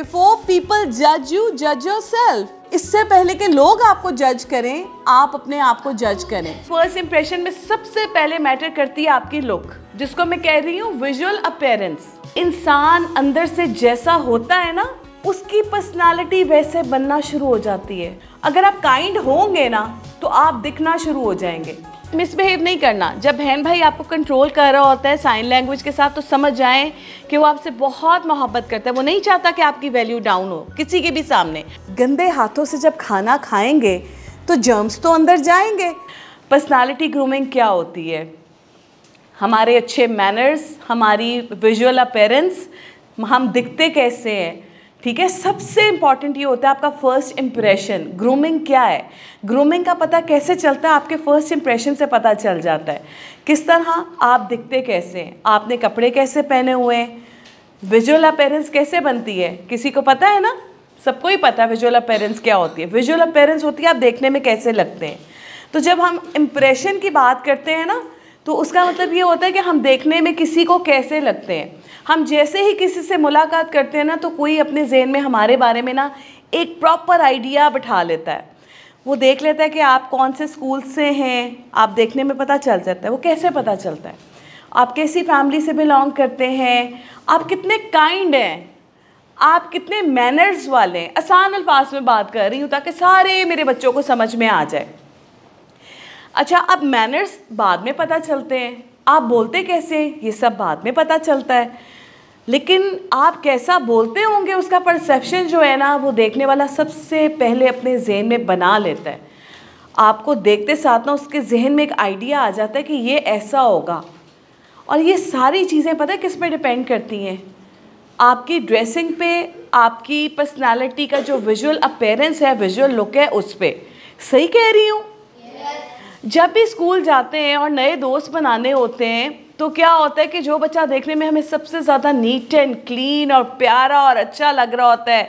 Before people जज you जज your self इससे पहले के लोग आपको जज करें आप अपने आप को जज करें फर्स्ट इम्प्रेशन में सबसे पहले मैटर करती है आपकी लुक जिसको मैं कह रही हूँ विजुअल अपेयरेंस इंसान अंदर से जैसा होता है ना उसकी पर्सनालिटी वैसे बनना शुरू हो जाती है अगर आप काइंड होंगे ना तो आप दिखना शुरू हो जाएंगे मिसबिहेव नहीं करना जब बहन भाई आपको कंट्रोल कर रहा होता है साइन लैंग्वेज के साथ तो समझ जाएं कि वो आपसे बहुत मोहब्बत करता है वो नहीं चाहता कि आपकी वैल्यू डाउन हो किसी के भी सामने गंदे हाथों से जब खाना खाएंगे तो जर्म्स तो अंदर जाएंगे पर्सनालिटी ग्रूमिंग क्या होती है हमारे अच्छे मैनर्स हमारी विजुअल अपेरेंस हम दिखते कैसे हैं ठीक है सबसे इंपॉर्टेंट ये होता है आपका फर्स्ट इंप्रेशन ग्रूमिंग क्या है ग्रूमिंग का पता कैसे चलता है आपके फर्स्ट इंप्रेशन से पता चल जाता है किस तरह आप दिखते कैसे हैं आपने कपड़े कैसे पहने हुए हैं विजुअल अपेरेंस कैसे बनती है किसी को पता है ना सबको ही पता है विजुअल अपेरेंस क्या होती है विजुअल अपेरेंस होती है आप देखने में कैसे लगते हैं तो जब हम इम्प्रेशन की बात करते हैं ना तो उसका मतलब ये होता है कि हम देखने में किसी को कैसे लगते हैं हम जैसे ही किसी से मुलाकात करते हैं ना तो कोई अपने जहन में हमारे बारे में ना एक प्रॉपर आइडिया बैठा लेता है वो देख लेता है कि आप कौन से स्कूल से हैं आप देखने में पता चल जाता है वो कैसे पता चलता है आप कैसी फैमिली से बिलोंग करते हैं आप कितने काइंड हैं आप कितने मैनर्स वाले हैं आसान अल्फाज में बात कर रही हूँ ताकि सारे मेरे बच्चों को समझ में आ जाए अच्छा अब मैनर्स बाद में पता चलते हैं आप बोलते कैसे ये सब बाद में पता चलता है लेकिन आप कैसा बोलते होंगे उसका परसेप्शन जो है ना वो देखने वाला सबसे पहले अपने जहन में बना लेता है आपको देखते साथ ना उसके जहन में एक आइडिया आ जाता है कि ये ऐसा होगा और ये सारी चीज़ें पता है किस पे डिपेंड करती हैं आपकी ड्रेसिंग पे आपकी पर्सनालिटी का जो विजुअल अपेयरेंस है विजुअल लुक है उस पर सही कह रही हूँ yes. जब भी स्कूल जाते हैं और नए दोस्त बनाने होते हैं तो क्या होता है कि जो बच्चा देखने में हमें सबसे ज़्यादा नीट एंड क्लीन और प्यारा और अच्छा लग रहा होता है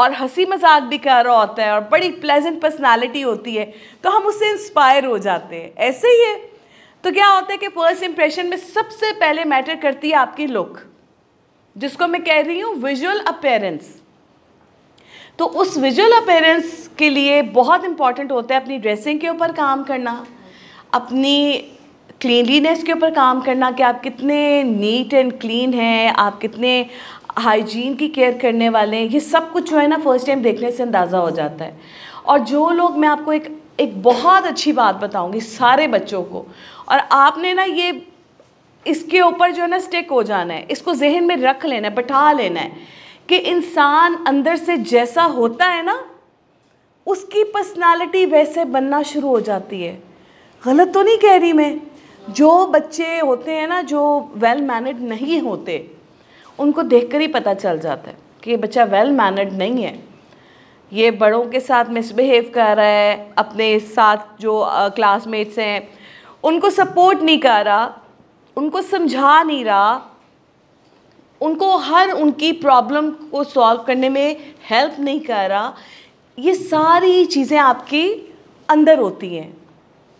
और हंसी मजाक भी कर रहा होता है और बड़ी प्लेजेंट पर्सनैलिटी होती है तो हम उससे इंस्पायर हो जाते हैं ऐसे ही है तो क्या होता है कि फर्स्ट इंप्रेशन में सबसे पहले मैटर करती है आपकी लुक जिसको मैं कह रही हूँ विजुअल अपेयरेंस तो उस विजुअल अपेयरेंस के लिए बहुत इंपॉर्टेंट होता है अपनी ड्रेसिंग के ऊपर काम करना अपनी क्लीनलीनेस के ऊपर काम करना कि आप कितने नीट एंड क्लीन हैं आप कितने हाइजीन की केयर करने वाले हैं ये सब कुछ जो है ना फर्स्ट टाइम देखने से अंदाज़ा हो जाता है और जो लोग मैं आपको एक एक बहुत अच्छी बात बताऊंगी सारे बच्चों को और आपने ना ये इसके ऊपर जो है ना स्टिक हो जाना है इसको जहन में रख लेना है बैठा लेना है कि इंसान अंदर से जैसा होता है ना उसकी पर्सनालिटी वैसे बनना शुरू हो जाती है गलत तो नहीं कह रही मैं जो बच्चे होते हैं ना जो वेल मैनर्ड नहीं होते उनको देखकर ही पता चल जाता है कि ये बच्चा वेल मैनर्ड नहीं है ये बड़ों के साथ मिसबिहेव कर रहा है अपने साथ जो क्लासमेट्स हैं उनको सपोर्ट नहीं कर रहा उनको समझा नहीं रहा उनको हर उनकी प्रॉब्लम को सॉल्व करने में हेल्प नहीं कर रहा ये सारी चीज़ें आपकी अंदर होती हैं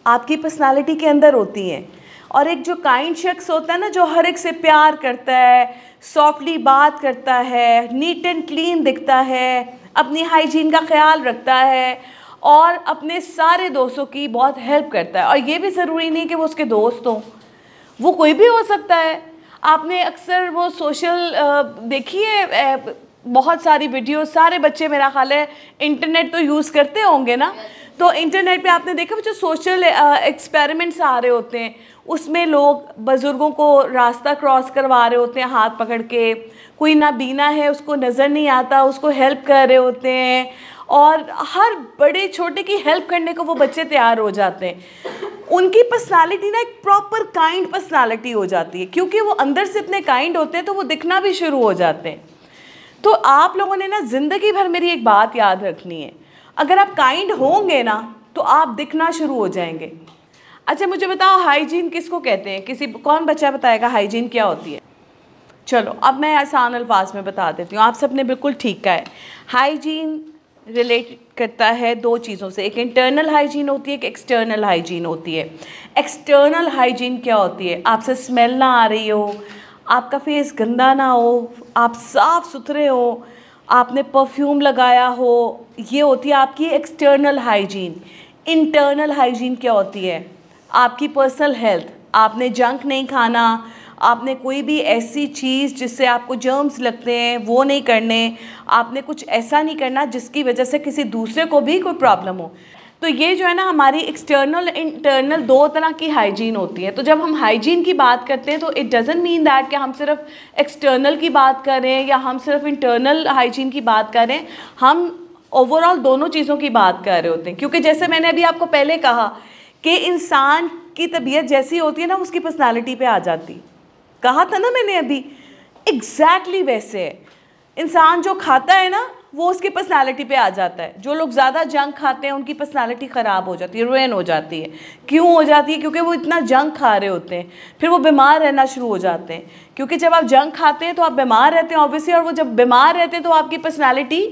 आपकी पर्सनालिटी के अंदर होती हैं और एक जो काइंड शख्स होता है ना जो हर एक से प्यार करता है सॉफ्टली बात करता है नीट एंड क्लीन दिखता है अपनी हाइजीन का ख्याल रखता है और अपने सारे दोस्तों की बहुत हेल्प करता है और ये भी ज़रूरी नहीं कि वो उसके दोस्त हों वो कोई भी हो सकता है आपने अक्सर वो सोशल देखी है बहुत सारी वीडियो सारे बच्चे मेरा ख्याल है इंटरनेट तो यूज़ करते होंगे ना yes. तो इंटरनेट पे आपने देखा जो सोशल एक्सपेरिमेंट्स आ रहे होते हैं उसमें लोग बुज़ुर्गों को रास्ता क्रॉस करवा रहे होते हैं हाथ पकड़ के कोई ना बीना है उसको नज़र नहीं आता उसको हेल्प कर रहे होते हैं और हर बड़े छोटे की हेल्प करने को वो बच्चे तैयार हो जाते हैं उनकी पर्सनालिटी ना एक प्रॉपर काइंड पर्सनालिटी हो जाती है क्योंकि वो अंदर से इतने काइंड होते हैं तो वो दिखना भी शुरू हो जाते हैं तो आप लोगों ने ना ज़िंदगी भर मेरी एक बात याद रखनी है अगर आप काइंड होंगे ना तो आप दिखना शुरू हो जाएंगे अच्छा मुझे बताओ हाइजीन किसको कहते हैं किसी कौन बच्चा बताएगा हाइजीन क्या होती है चलो अब मैं आसान अल्फाज में बता देती हूँ आप सबने बिल्कुल ठीक कहा है हाइजीन रिलेट करता है दो चीज़ों से एक इंटरनल हाइजीन होती है एक एक्सटर्नल हाइजीन होती है एक्सटर्नल हाइजीन क्या होती है आपसे स्मेल ना आ रही हो आपका फेस गंदा ना हो आप साफ़ सुथरे हो आपने परफ्यूम लगाया हो ये होती है आपकी एक्सटर्नल हाइजीन इंटरनल हाइजीन क्या होती है आपकी पर्सनल हेल्थ आपने जंक नहीं खाना आपने कोई भी ऐसी चीज़ जिससे आपको जर्म्स लगते हैं वो नहीं करने आपने कुछ ऐसा नहीं करना जिसकी वजह से किसी दूसरे को भी कोई प्रॉब्लम हो तो ये जो है ना हमारी एक्सटर्नल इंटरनल दो तरह की हाइजीन होती है तो जब हम हाइजीन की बात करते हैं तो इट डजेंट मीन दैट कि हम सिर्फ एक्सटर्नल की बात करें या हम सिर्फ इंटरनल हाइजीन की बात करें हम ओवरऑल दोनों चीज़ों की बात कर रहे होते हैं क्योंकि जैसे मैंने अभी आपको पहले कहा कि इंसान की तबीयत जैसी होती है ना उसकी पर्सनालिटी पे आ जाती कहा था ना मैंने अभी एग्जैक्टली exactly वैसे है इंसान जो खाता है ना वो उसके पर्सनालिटी पे आ जाता है जो लोग ज़्यादा जंक खाते हैं उनकी पर्सनालिटी ख़राब हो जाती है रुइन हो जाती है क्यों हो जाती है क्योंकि वो इतना जंक खा रहे होते हैं फिर वो बीमार रहना शुरू हो जाते हैं क्योंकि जब आप जंक खाते हैं तो आप बीमार रहते हैं ऑब्वियसली और वो जब बीमार रहते हैं तो आपकी पर्सनैलिटी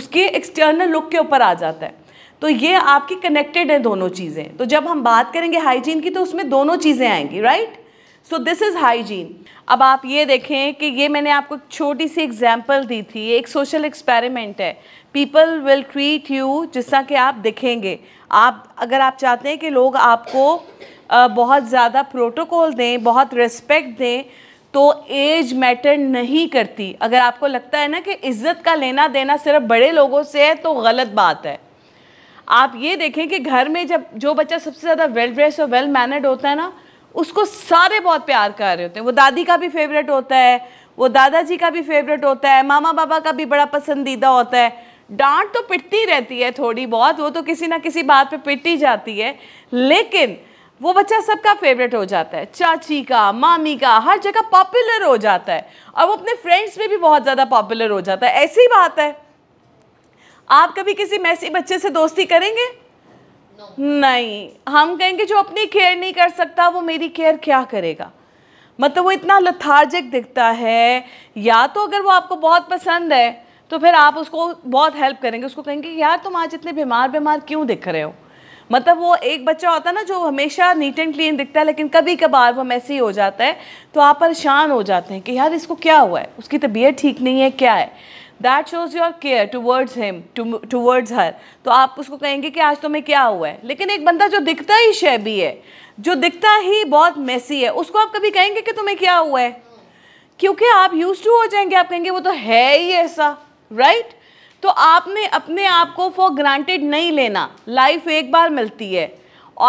उसके एक्सटर्नल लुक के ऊपर आ जाता है तो ये आपकी कनेक्टेड है दोनों चीज़ें तो जब हम बात करेंगे हाइजीन की तो उसमें दोनों चीज़ें आएंगी right so this is hygiene अब आप ये देखें कि ये मैंने आपको एक छोटी सी एग्जाम्पल दी थी एक सोशल एक्सपेरिमेंट है पीपल विल ट्रीट यू जिस तरह के आप दिखेंगे आप अगर आप चाहते हैं कि लोग आपको बहुत ज़्यादा प्रोटोकॉल दें बहुत रिस्पेक्ट दें तो एज मैटर नहीं करती अगर आपको लगता है ना कि इज़्ज़त का लेना देना सिर्फ बड़े लोगों से है तो गलत बात है आप ये देखें कि घर में जब जो बच्चा सबसे ज़्यादा वेल ड्रेस और वेल मैनर्ड होता है ना उसको सारे बहुत प्यार कर रहे होते हैं वो दादी का भी फेवरेट होता है वो दादाजी का भी फेवरेट होता है मामा बाबा का भी बड़ा पसंदीदा होता है डांट तो पिटती रहती है थोड़ी बहुत वो तो किसी ना किसी बात पे पिटी जाती है लेकिन वो बच्चा सबका फेवरेट हो जाता है चाची का मामी का हर जगह पॉपुलर हो जाता है और वो अपने फ्रेंड्स में भी बहुत ज़्यादा पॉपुलर हो जाता है ऐसी बात है आप कभी किसी मैसी बच्चे से दोस्ती करेंगे no. नहीं हम कहेंगे जो अपनी केयर नहीं कर सकता वो मेरी केयर क्या करेगा मतलब वो इतना लथार्जिक दिखता है या तो अगर वो आपको बहुत पसंद है तो फिर आप उसको बहुत हेल्प करेंगे उसको कहेंगे यार तुम आज इतने बीमार बीमार क्यों दिख रहे हो मतलब वो एक बच्चा होता है ना जो हमेशा नीट एंड क्लीन दिखता है लेकिन कभी कभार वो मैसी हो जाता है तो आप परेशान हो जाते हैं कि यार इसको क्या हुआ है उसकी तबीयत ठीक नहीं है क्या है that shows your care towards him towards her तो आप उसको कहेंगे कि आज तुम्हें क्या हुआ है लेकिन एक बंदा जो दिखता ही शैबी है जो दिखता ही बहुत मैसी है उसको आप कभी कहेंगे कि तुम्हें क्या हुआ है क्योंकि आप यूज टू हो जाएंगे आप कहेंगे वो तो है ही ऐसा राइट right? तो आपने अपने आप को फॉर ग्रांटेड नहीं लेना लाइफ एक बार मिलती है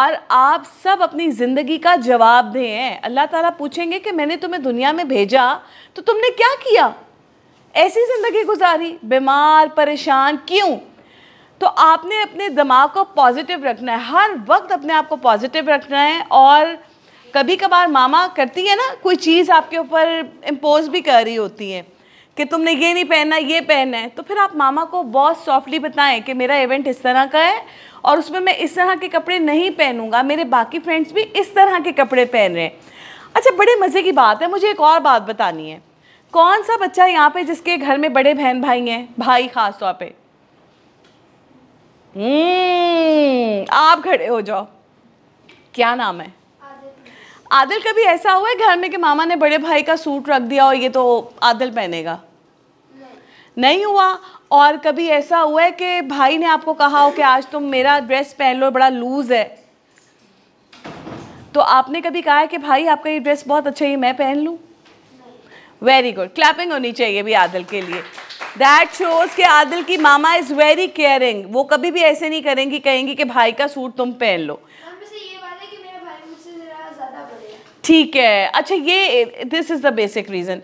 और आप सब अपनी ज़िंदगी का जवाब दें अल्लाह ताला पूछेंगे कि मैंने तुम्हें दुनिया में भेजा तो तुमने क्या किया ऐसी ज़िंदगी गुजारी बीमार परेशान क्यों तो आपने अपने दिमाग को पॉजिटिव रखना है हर वक्त अपने आप को पॉजिटिव रखना है और कभी कभार मामा करती है ना कोई चीज़ आपके ऊपर इम्पोज भी कर रही होती है कि तुमने ये नहीं पहनना ये पहनना है तो फिर आप मामा को बहुत सॉफ्टली बताएं कि मेरा इवेंट इस तरह का है और उसमें मैं इस तरह के कपड़े नहीं पहनूंगा मेरे बाकी फ्रेंड्स भी इस तरह के कपड़े पहन रहे हैं अच्छा बड़े मज़े की बात है मुझे एक और बात बतानी है कौन सा बच्चा यहाँ पे जिसके घर में बड़े बहन भाई हैं भाई खास तौर पे हम्म, आप खड़े हो जाओ क्या नाम है आदिल कभी ऐसा हुआ है घर में कि मामा ने बड़े भाई का सूट रख दिया और ये तो आदिल पहनेगा नहीं हुआ और कभी ऐसा हुआ है कि भाई ने आपको कहा हो कि आज तुम मेरा ड्रेस पहन लो बड़ा लूज है तो आपने कभी कहा है कि भाई आपका ये ड्रेस बहुत अच्छा है मैं पहन लूँ वेरी गुड क्लैपिंग होनी चाहिए भी आदिल के लिए दैट शोज के आदिल की मामा इज वेरी केयरिंग वो कभी भी ऐसे नहीं करेंगी कहेंगी कि भाई का सूट तुम पहन लो ठीक है अच्छा ये this is the basic reason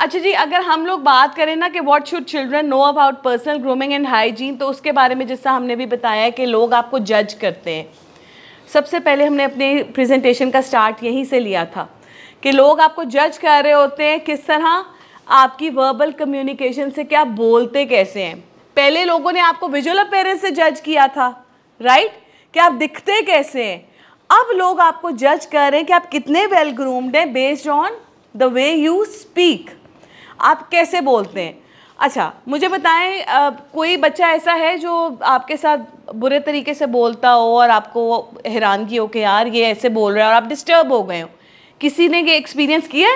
अच्छा जी अगर हम लोग बात करें ना कि what should children know about personal grooming and hygiene तो उसके बारे में जैसा हमने भी बताया कि लोग आपको जज करते हैं सबसे पहले हमने अपने प्रेजेंटेशन का स्टार्ट यहीं से लिया था कि लोग आपको जज कर रहे होते हैं किस तरह आपकी वर्बल कम्युनिकेशन से क्या बोलते कैसे हैं पहले लोगों ने आपको विजुअल अपेयरेंस से जज किया था राइट कि आप दिखते कैसे हैं अब लोग आपको जज कर रहे हैं कि आप कितने वेल ग्रूम्ड हैं based on the way you speak आप कैसे बोलते हैं अच्छा मुझे बताएं आ, कोई बच्चा ऐसा है जो आपके साथ बुरे तरीके से बोलता हो और आपको हैरानगी हो कि यार ये ऐसे बोल रहा है और आप डिस्टर्ब हो गए हो किसी ने ये एक्सपीरियंस किया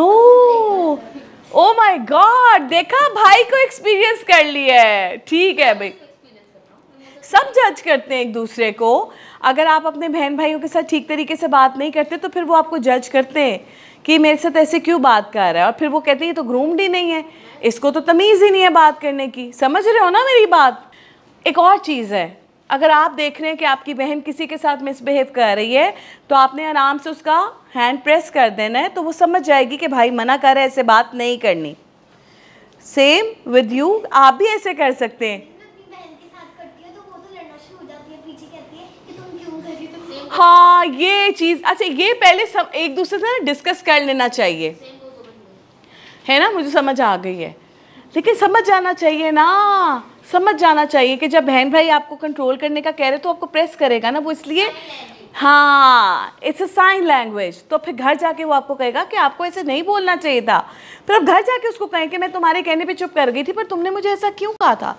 ओ ओ माय गॉड देखा भाई को एक्सपीरियंस कर लिया है ठीक है भाई सब जज करते हैं एक दूसरे को अगर आप अपने बहन भाइयों के साथ ठीक तरीके से बात नहीं करते तो फिर वो आपको जज करते हैं कि मेरे साथ ऐसे क्यों बात कर रहा है और फिर वो कहते हैं ये तो ग्रूम्ड ही नहीं है इसको तो तमीज़ ही नहीं है बात करने की समझ रहे हो ना मेरी बात एक और चीज़ है अगर आप देख रहे हैं कि आपकी बहन किसी के साथ मिसबिहेव कर रही है तो आपने आराम से उसका हैंड प्रेस कर देना है तो वो समझ जाएगी कि भाई मना कर रहा है ऐसे बात नहीं करनी सेम विद यू आप भी ऐसे कर सकते हैं तो तो तो हाँ ये चीज़ अच्छा ये पहले सब एक दूसरे से ना डिस्कस कर लेना चाहिए है ना मुझे समझ आ गई है लेकिन समझ जाना चाहिए ना समझ जाना चाहिए कि जब बहन भाई आपको कंट्रोल करने का कह रहे तो आपको प्रेस करेगा ना वो इसलिए हाँ इट्स अ साइन लैंग्वेज तो फिर घर जाके वो आपको कहेगा कि आपको ऐसे नहीं बोलना चाहिए था फिर आप घर जाके उसको कहें कि मैं तुम्हारे कहने पे चुप कर गई थी पर तुमने मुझे ऐसा क्यों कहा था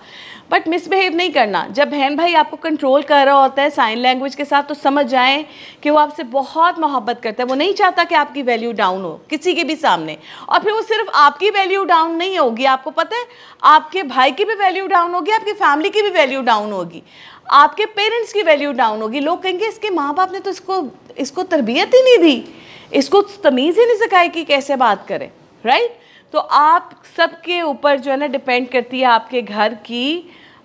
बट मिसबिहेव नहीं करना जब बहन भाई आपको कंट्रोल कर रहा होता है साइन लैंग्वेज के साथ तो समझ जाएं कि वो आपसे बहुत मोहब्बत करता है वो नहीं चाहता कि आपकी वैल्यू डाउन हो किसी के भी सामने और फिर वो सिर्फ आपकी वैल्यू डाउन नहीं होगी आपको पता है आपके भाई की भी वैल्यू डाउन होगी आपकी फैमिली की भी वैल्यू डाउन होगी आपके पेरेंट्स की वैल्यू डाउन होगी लोग कहेंगे इसके माँ बाप ने तो इसको इसको तरबियत ही नहीं दी इसको तमीज़ ही नहीं सिखाई कि कैसे बात करें राइट right? तो आप सबके ऊपर जो है ना डिपेंड करती है आपके घर की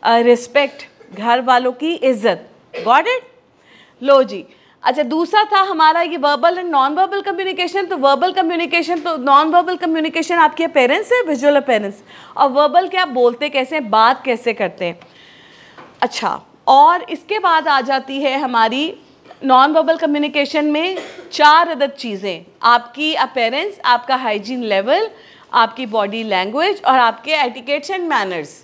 रिस्पेक्ट घर वालों की इज्जत गॉड इट लो जी अच्छा दूसरा था हमारा ये verbal and non verbal communication तो वर्बल कम्युनिकेशन तो नॉन वर्बल कम्युनिकेशन आपके पेरेंट्स है विजुअल अपेरेंस और वर्बल क्या बोलते कैसे बात कैसे करते हैं अच्छा और इसके बाद आ जाती है हमारी नॉन वर्बल कम्युनिकेशन में चार अदद चीज़ें आपकी अपेरेंस आपका हाइजीन लेवल आपकी बॉडी लैंग्वेज और आपके एटिकेट्स एंड मैनर्स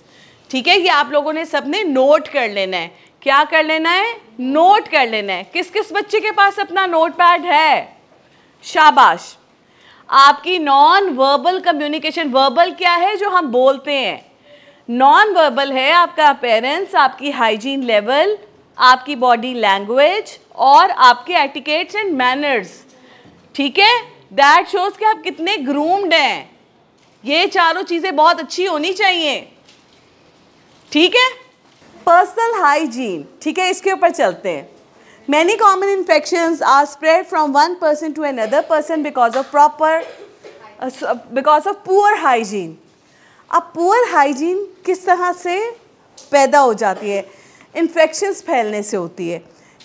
ठीक है ये आप लोगों ने सबने नोट कर लेना है क्या कर लेना है नोट कर लेना है किस किस बच्चे के पास अपना नोट पैड है शाबाश आपकी नॉन वर्बल कम्युनिकेशन वर्बल क्या है जो हम बोलते हैं नॉन वर्बल है आपका अपेरेंस आपकी हाइजीन लेवल आपकी बॉडी लैंग्वेज और आपके एटिकेट्स एंड मैनर्स ठीक है दैट शोज़ कि आप कितने ग्रूम्ड हैं ये चारों चीज़ें बहुत अच्छी होनी चाहिए ठीक है पर्सनल हाइजीन ठीक है इसके ऊपर चलते हैं many common infection are spread from one person to another person because of proper because of poor hygiene अब पुअर हाइजीन किस तरह से पैदा हो जाती है इन्फेक्शंस फैलने से होती है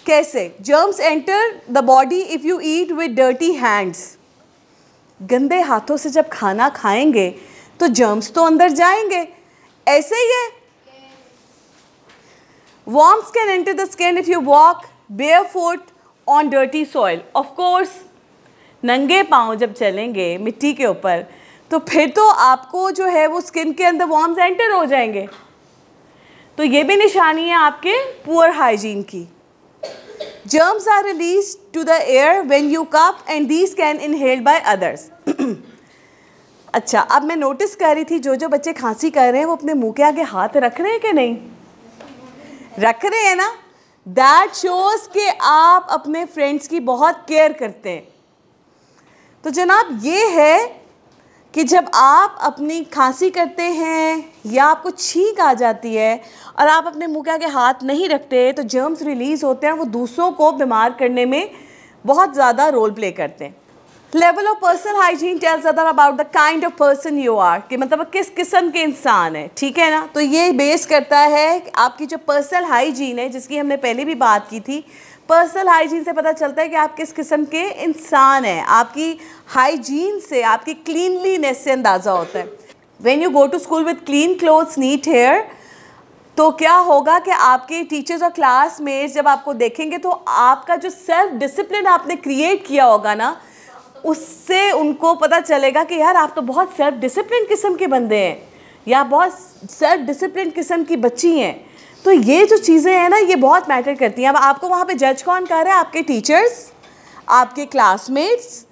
कैसे germs enter the body if you eat with dirty hands गंदे हाथों से जब खाना खाएंगे तो जर्म्स तो अंदर जाएंगे ऐसे ही है Worms can enter the skin if you walk barefoot on dirty soil. Of course, nange paon jab chalenge mitti ke upar to phir to aapko jo hai wo skin ke andar worms enter ho jayenge to ye bhi nishani hai aapke poor hygiene ki germs are released to the air when you cough and these can inhaled by others अच्छा अब मैं notice कर रही थी जो जो बच्चे खांसी कर रहे हैं वो अपने मुंह के आगे हाथ रख रहे हैं कि नहीं रख रहे हैं ना दैट शोज के आप अपने फ्रेंड्स की बहुत केयर करते हैं तो जनाब ये है कि जब आप अपनी खांसी करते हैं या आपको छींक आ जाती है और आप अपने मुँह के आगे हाथ नहीं रखते तो जर्म्स रिलीज़ होते हैं वो दूसरों को बीमार करने में बहुत ज़्यादा रोल प्ले करते हैं level of personal hygiene tells other about the kind of person you are कि मतलब किस किस्म के इंसान है ठीक है ना तो ये बेस करता है कि आपकी जो पर्सनल हाइजीन है जिसकी हमने पहले भी बात की थी पर्सनल हाइजीन से पता चलता है कि आप किस किस्म के इंसान हैं आपकी हाइजीन से आपकी क्लीनलीनेस से अंदाज़ा होता है when you go to school with clean clothes neat hair तो क्या होगा कि आपके टीचर्स और क्लासमेट्स जब आपको देखेंगे तो आपका जो सेल्फ डिसिप्लिन आपने क्रिएट किया होगा ना उससे उनको पता चलेगा कि यार आप तो बहुत सेल्फ डिसिप्लिन किस्म के बंदे हैं या बहुत सेल्फ डिसिप्लिन किस्म की बच्ची हैं तो ये जो चीज़ें हैं ना ये बहुत मैटर करती हैं अब आपको वहाँ पे जज कौन कर रहा है आपके टीचर्स आपके क्लासमेट्स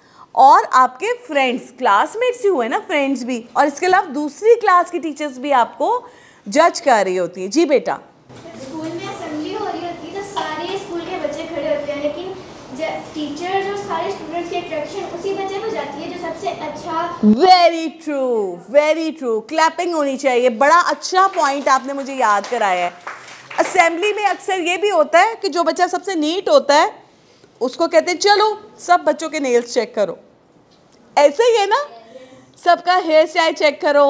और आपके फ्रेंड्स क्लासमेट्स ही हुए ना फ्रेंड्स भी और इसके अलावा दूसरी क्लास की टीचर्स भी आपको जज कर रही होती है जी बेटा टीचर्स और सारे स्टूडेंट्स की अट्रैक्शन उसी बच्चे पर जाती है जो सबसे अच्छा very true very true clapping होनी चाहिए बड़ा अच्छा पॉइंट आपने मुझे याद कराया है असेंबली में अक्सर ये भी होता है कि जो बच्चा सबसे नीट होता है उसको कहते हैं चलो सब बच्चों के नेल्स चेक करो ऐसे ही है ना सबका हेयर स्टाइल चेक करो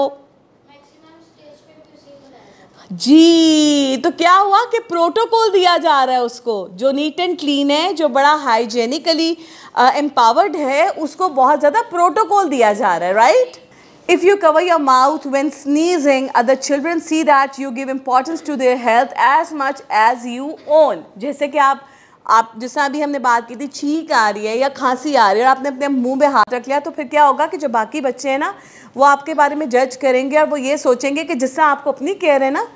जी तो क्या हुआ कि प्रोटोकॉल दिया जा रहा है उसको जो नीट एंड क्लीन है जो बड़ा हाइजेनिकली एम्पावर्ड है उसको बहुत ज़्यादा प्रोटोकॉल दिया जा रहा है right If you cover your mouth when sneezing, other children see that you give importance to their health as much as you own. जैसे कि आप आप जिस अभी हमने बात की थी छींक आ रही है या खांसी आ रही है और आपने अपने मुंह में हाथ रख लिया तो फिर क्या होगा कि जो बाकी बच्चे हैं ना वो आपके बारे में जज करेंगे और वो ये सोचेंगे कि जिस तरह आपको अपनी केयर है ना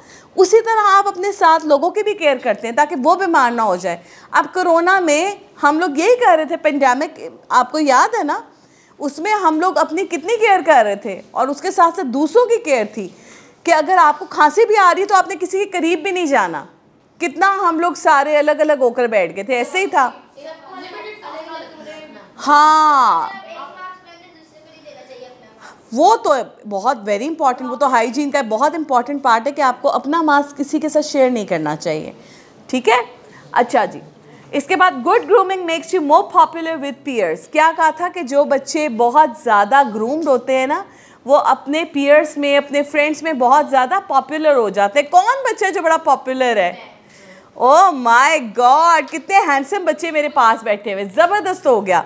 उसी तरह आप अपने साथ लोगों की भी केयर करते हैं ताकि वो बीमार ना हो जाए अब कोरोना में हम लोग यही कह रहे थे पेंडेमिक आपको याद है ना उसमें हम लोग अपनी कितनी केयर कर रहे थे और उसके साथ साथ दूसरों की केयर थी कि अगर आपको खांसी भी आ रही है तो आपने किसी के करीब भी नहीं जाना कितना हम लोग सारे अलग अलग होकर बैठ गए थे ऐसे ही था हाँ वो तो बहुत वेरी इंपॉर्टेंट वो तो हाइजीन का बहुत इंपॉर्टेंट पार्ट है कि आपको अपना मास्क किसी के साथ शेयर नहीं करना चाहिए ठीक है अच्छा जी इसके बाद good grooming makes you more popular with peers क्या कहा था कि जो बच्चे बहुत ज़्यादा ग्रूम्ड होते हैं ना वो अपने पीयर्स में अपने फ्रेंड्स में बहुत ज़्यादा पॉपुलर हो जाते हैं कौन बच्चा जो बड़ा पॉपुलर है ओ माय गॉड कितने हैंडसम बच्चे मेरे पास बैठे हुए ज़बरदस्त हो गया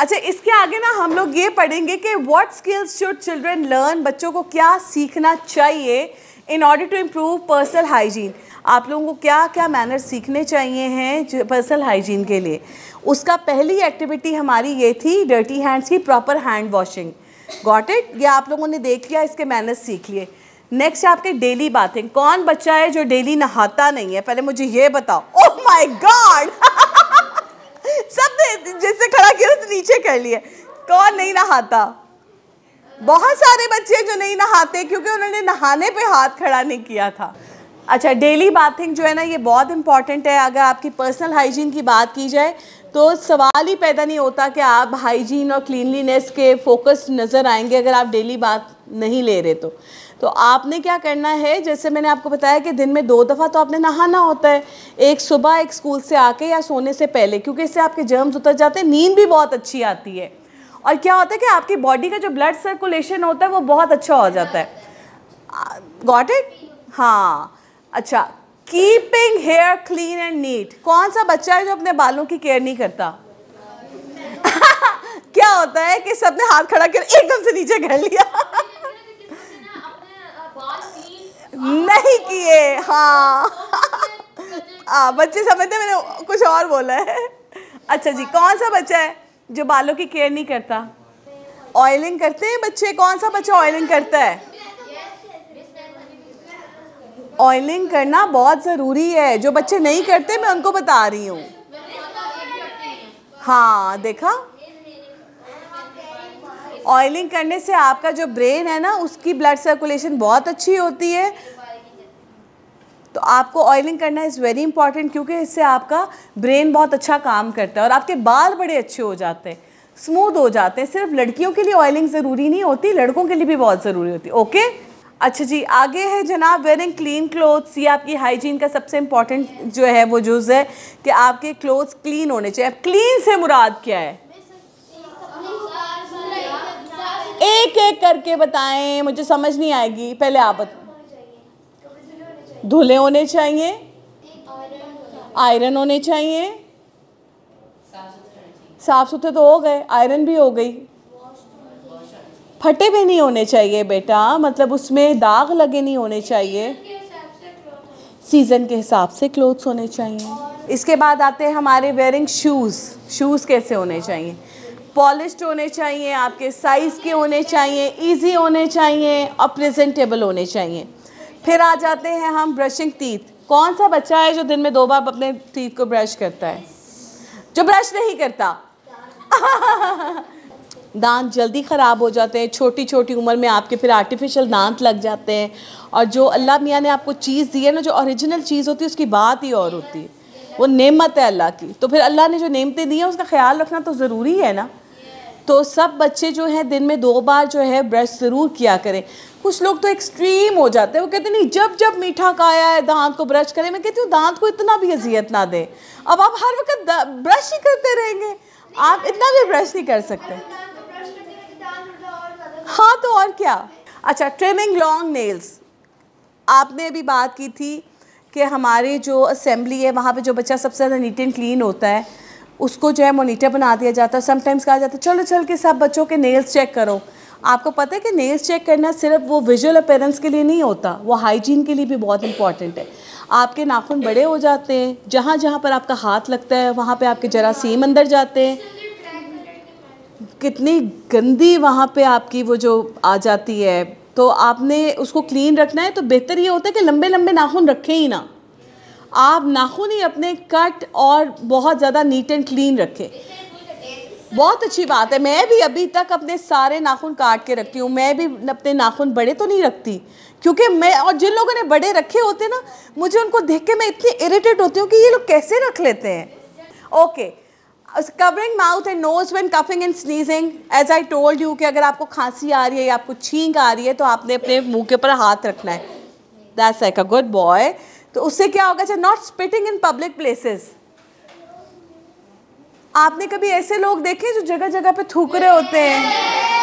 अच्छा इसके आगे ना हम लोग ये पढ़ेंगे कि what skills should children learn बच्चों को क्या सीखना चाहिए in order to improve personal hygiene आप लोगों को क्या क्या मैनर्स सीखने चाहिए हैं पर्सनल हाइजीन के लिए उसका पहली एक्टिविटी हमारी ये थी डर्टी हैंड्स की proper hand washing got it या आप लोगों ने देख लिया इसके मैनर्स सीख लिए नेक्स्ट है आपके डेली बाथिंग कौन बच्चा है जो डेली नहाता नहीं है पहले मुझे ये बताओ ओह माय गॉड सब जैसे खड़ा किया नीचे कर लिए कौन नहीं नहाता बहुत सारे बच्चे जो नहीं नहाते क्योंकि उन्होंने नहाने पे हाथ खड़ा नहीं किया था अच्छा डेली बाथिंग जो है ना ये बहुत इंपॉर्टेंट है अगर आपकी पर्सनल हाइजीन की बात की जाए तो सवाल ही पैदा नहीं होता कि आप हाइजीन और क्लीनलीनेस के फोकस नज़र आएंगे अगर आप डेली बात नहीं ले रहे तो तो आपने क्या करना है जैसे मैंने आपको बताया कि दिन में दो दफ़ा तो आपने नहाना होता है एक सुबह एक स्कूल से आके या सोने से पहले क्योंकि इससे आपके जर्म्स उतर जाते हैं नींद भी बहुत अच्छी आती है और क्या होता है कि आपकी बॉडी का जो ब्लड सर्कुलेशन होता है वो बहुत अच्छा हो जाता है गॉट इट हाँ अच्छा keeping hair clean and neat कौन सा बच्चा है जो अपने बालों की केयर नहीं करता क्या होता है कि सबने हाथ खड़ा कर एकदम से नीचे घर लिया नहीं किए हाँ हाँ बच्चे समझते मैंने कुछ और बोला है अच्छा जी कौन सा बच्चा है जो बालों की केयर नहीं करता ऑयलिंग करते हैं बच्चे कौन सा बच्चा ऑयलिंग करता है ऑयलिंग करना बहुत ज़रूरी है जो बच्चे नहीं करते मैं उनको बता रही हूँ हाँ देखा ऑयलिंग करने से आपका जो ब्रेन है ना उसकी ब्लड सर्कुलेशन बहुत अच्छी होती है तो आपको ऑयलिंग करना इज़ वेरी इंपॉर्टेंट क्योंकि इससे आपका ब्रेन बहुत अच्छा काम करता है और आपके बाल बड़े अच्छे हो जाते हैं स्मूथ हो जाते हैं सिर्फ लड़कियों के लिए ऑयलिंग ज़रूरी नहीं होती लड़कों के लिए भी बहुत ज़रूरी होती है ओके अच्छा जी आगे है जनाब वेयरिंग क्लीन क्लोथ्स ये आपकी हाइजीन का सबसे इम्पॉर्टेंट जो है वो जूज़ है कि आपके क्लोथ्स क्लीन होने चाहिए अब क्लीन से मुराद क्या है एक एक करके बताएं मुझे समझ नहीं आएगी पहले आप बताओ धुले होने चाहिए आयरन होने चाहिए साफ सुथरे तो हो गए आयरन भी हो गई फटे भी नहीं होने चाहिए बेटा मतलब उसमें दाग लगे नहीं होने चाहिए सीज़न के हिसाब से क्लोथ्स होने चाहिए इसके बाद आते हैं हमारे वेयरिंग शूज़ शूज़ कैसे होने चाहिए पॉलिश्ड होने चाहिए आपके साइज़ के होने चाहिए इजी होने चाहिए और प्रेजेंटेबल होने चाहिए फिर आ जाते हैं हम ब्रशिंग टीथ कौन सा बच्चा है जो दिन में दो बार अपने टीथ को ब्रश करता है जो ब्रश नहीं करता दांत जल्दी ख़राब हो जाते हैं छोटी छोटी उम्र में आपके फिर आर्टिफिशियल दांत लग जाते हैं और जो अल्लाह मियाँ ने आपको चीज़ दी है ना जो ओरिजिनल चीज़ होती है उसकी बात ही और होती है वो नेमत है अल्लाह की तो फिर अल्लाह ने जो नेमतें दी हैं उसका ख्याल रखना तो ज़रूरी है ना तो सब बच्चे जो हैं दिन में दो बार जो है ब्रश ज़रूर किया करें कुछ लोग तो एक्सट्रीम हो जाते हैं वो कहते नहीं जब जब मीठा खाया है दांत को ब्रश करें मैं कहती हूँ दांत को इतना भी अजियत ना दें अब आप हर वक्त ब्रश ही करते रहेंगे आप इतना भी ब्रश नहीं कर सकते हाँ तो और क्या अच्छा ट्रिमिंग लॉन्ग नेल्स आपने अभी बात की थी कि हमारी जो असेंबली है वहाँ पे जो बच्चा सबसे ज़्यादा नीट एंड क्लीन होता है उसको जो है मोनीटर बना दिया जाता है समटाइम्स कहा जाता है चलो चल के सब बच्चों के नेल्स चेक करो आपको पता है कि नेल्स चेक करना सिर्फ वो विजुअल अपेरेंस के लिए नहीं होता वो हाइजीन के लिए भी बहुत इंपॉर्टेंट है आपके नाखून बड़े हो जाते हैं जहाँ जहाँ पर आपका हाथ लगता है वहाँ पर आपके जरासीम अंदर जाते हैं कितनी गंदी वहाँ पे आपकी वो जो आ जाती है तो आपने उसको क्लीन रखना है तो बेहतर ये होता है कि लंबे लंबे नाखून रखें ही ना आप नाखून ही अपने कट और बहुत ज़्यादा नीट एंड क्लीन रखें बहुत अच्छी बात है मैं भी अभी तक अपने सारे नाखून काट के रखती हूँ मैं भी अपने नाखून बड़े तो नहीं रखती क्योंकि मैं और जिन लोगों ने बड़े रखे होते ना मुझे उनको देख के मैं इतनी इरिटेट होती हूँ कि ये लोग कैसे रख लेते हैं okay okay. Covering mouth and nose when coughing and sneezing as I told you कि अगर आपको खांसी आ रही है या आपको छींक आ रही है तो आपने अपने मुंह के ऊपर हाथ रखना है that's like a good boy तो उससे क्या होगा जैसे not spitting in public places आपने कभी ऐसे लोग देखे जो जगह जगह पे थूक रहे होते हैं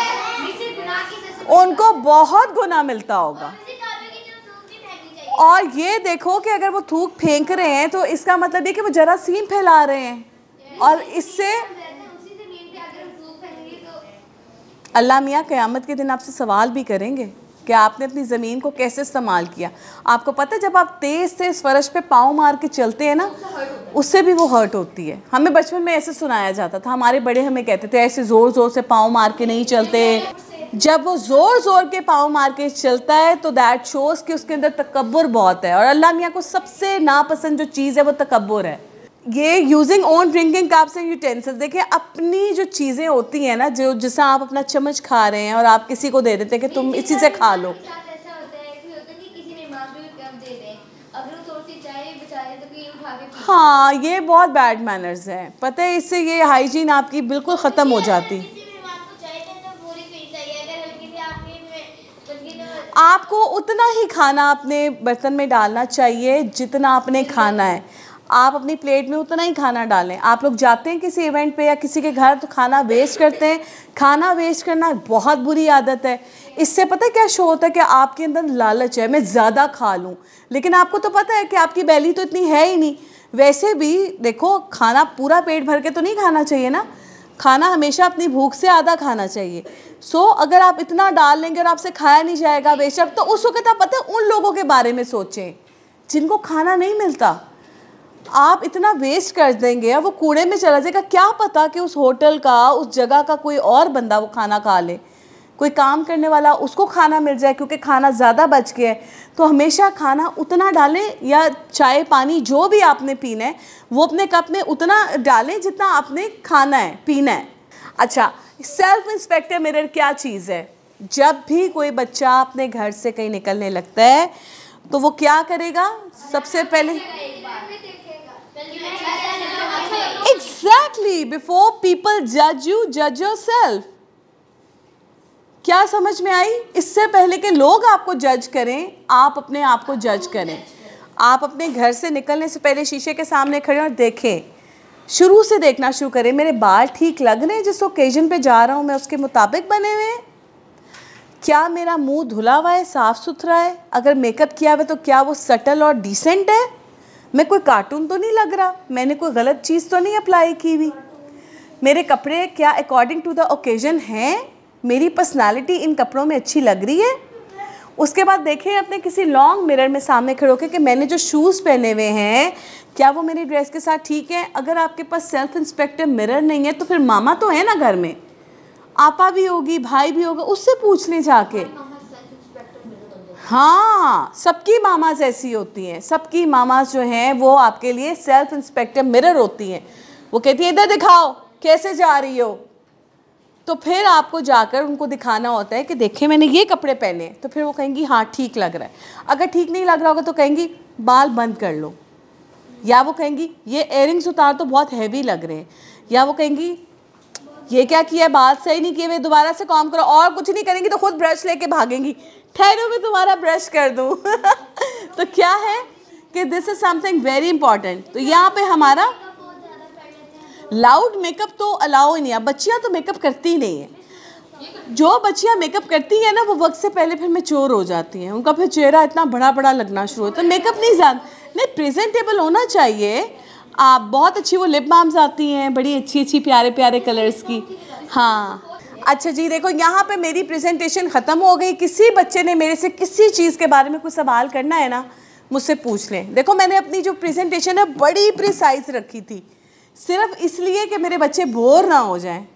उनको बहुत गुना मिलता होगा और ये देखो कि अगर वो थूक फेंक रहे हैं तो इसका मतलब ये कि वो जरासीम फैला रहे हैं और इससे अल्लाह मियाँ क़यामत के दिन आपसे सवाल भी करेंगे कि आपने अपनी ज़मीन को कैसे इस्तेमाल किया आपको पता है जब आप तेज़ से इस फर्श पे पाँव मार के चलते हैं ना उससे भी वो हर्ट होती है हमें बचपन में ऐसे सुनाया जाता था हमारे बड़े हमें कहते थे ऐसे ज़ोर ज़ोर से पाँव मार के नहीं चलते जब वो ज़ोर ज़ोर के पाँव मार के चलता है तो दैट शोज़ कि उसके अंदर तकबर बहुत है और अल्लाह मियाँ को सबसे नापसंद जो चीज़ है वो तकबर है ये using own drinking cups and utensils देखिए अपनी जो चीज़ें होती हैं ना जो जिससे आप अपना चम्मच खा रहे हैं और आप किसी को दे देते हैं कि तुम इसी से खा लो तो हाँ ये बहुत बैड मैनर्स हैं पता है इससे ये हाइजीन आपकी बिल्कुल तो ख़त्म हो जाती तो आपको उतना ही खाना अपने बर्तन में डालना चाहिए जितना आपने खाना है आप अपनी प्लेट में उतना ही खाना डालें आप लोग जाते हैं किसी इवेंट पे या किसी के घर तो खाना वेस्ट करते हैं खाना वेस्ट करना बहुत बुरी आदत है इससे पता है क्या शो होता है कि आपके अंदर लालच है मैं ज़्यादा खा लूँ लेकिन आपको तो पता है कि आपकी बैली तो इतनी है ही नहीं वैसे भी देखो खाना पूरा पेट भर के तो नहीं खाना चाहिए ना खाना हमेशा अपनी भूख से आधा खाना चाहिए सो so, अगर आप इतना डाल लेंगे और आपसे खाया नहीं जाएगा बेशक तो उस वक्त आप पता है उन लोगों के बारे में सोचें जिनको खाना नहीं मिलता आप इतना वेस्ट कर देंगे या वो कूड़े में चला जाएगा क्या पता कि उस होटल का उस जगह का कोई और बंदा वो खाना खा ले कोई काम करने वाला उसको खाना मिल जाए क्योंकि खाना ज़्यादा बच गया है तो हमेशा खाना उतना डालें या चाय पानी जो भी आपने पीना है वो अपने कप में उतना डालें जितना आपने खाना है पीना है अच्छा सेल्फ इंस्पेक्टर मिरर क्या चीज़ है जब भी कोई बच्चा अपने घर से कहीं निकलने लगता है तो वो क्या करेगा सबसे पहले एग्जैक्टली बिफोर पीपल जज यू जज योर सेल्फ क्या समझ में आई इससे पहले के लोग आपको जज करें आप अपने आप को जज करें आप अपने घर से निकलने से पहले शीशे के सामने खड़े और देखें शुरू से देखना शुरू करें मेरे बाल ठीक लग रहे हैं जिस ओकेजन पे जा रहा हूँ मैं उसके मुताबिक बने हुए हैं क्या मेरा मुंह धुला हुआ है साफ़ सुथरा है अगर मेकअप किया हुआ है तो क्या वो सटल और डिसेंट है मैं कोई कार्टून तो नहीं लग रहा मैंने कोई गलत चीज़ तो नहीं अप्लाई की हुई मेरे कपड़े क्या अकॉर्डिंग टू द ओकेजन हैं मेरी पर्सनालिटी इन कपड़ों में अच्छी लग रही है उसके बाद देखें अपने किसी लॉन्ग मिरर में सामने खड़ो के कि मैंने जो शूज़ पहने हुए हैं क्या वो मेरी ड्रेस के साथ ठीक है अगर आपके पास सेल्फ इंस्पेक्टर मिरर नहीं है तो फिर मामा तो है ना घर में आपा भी होगी भाई भी होगा उससे पूछ लें जाके हाँ सबकी मामाज ऐसी होती हैं सबकी मामाज जो हैं वो आपके लिए सेल्फ इंस्पेक्टर मिरर होती हैं वो कहती है इधर दिखाओ कैसे जा रही हो तो फिर आपको जाकर उनको दिखाना होता है कि देखे मैंने ये कपड़े पहने तो फिर वो कहेंगी हाँ ठीक लग रहा है अगर ठीक नहीं लग रहा होगा तो कहेंगी बाल बंद कर लो या वो कहेंगी ये एयरिंग्स उतार तो बहुत हैवी लग रहे हैं या वो कहेंगी ये क्या किया बात सही नहीं किए दोबारा से काम करो और कुछ नहीं करेंगी तो खुद ब्रश लेके भागेंगी ठहरो मैं तुम्हारा ब्रश कर दूँ तो क्या है कि this is something very important तो यहाँ पे हमारा लाउड मेकअप तो अलाउ ही नहीं है बच्चियाँ तो मेकअप करती ही नहीं है जो बच्चियाँ मेकअप करती हैं ना वो वक्त से पहले फिर मेच्योर हो जाती हैं उनका फिर चेहरा इतना बड़ा बड़ा लगना शुरू होता है मेकअप नहीं जान नहीं प्रेजेंटेबल होना चाहिए आप बहुत अच्छी वो लिप बाम्स आती हैं बड़ी अच्छी अच्छी प्यारे प्यारे कलर्स की हाँ अच्छा जी देखो यहाँ पे मेरी प्रेजेंटेशन ख़त्म हो गई किसी बच्चे ने मेरे से किसी चीज़ के बारे में कुछ सवाल करना है ना मुझसे पूछ लें देखो मैंने अपनी जो प्रेजेंटेशन है बड़ी प्रिसाइज रखी थी सिर्फ इसलिए कि मेरे बच्चे बोर ना हो जाएं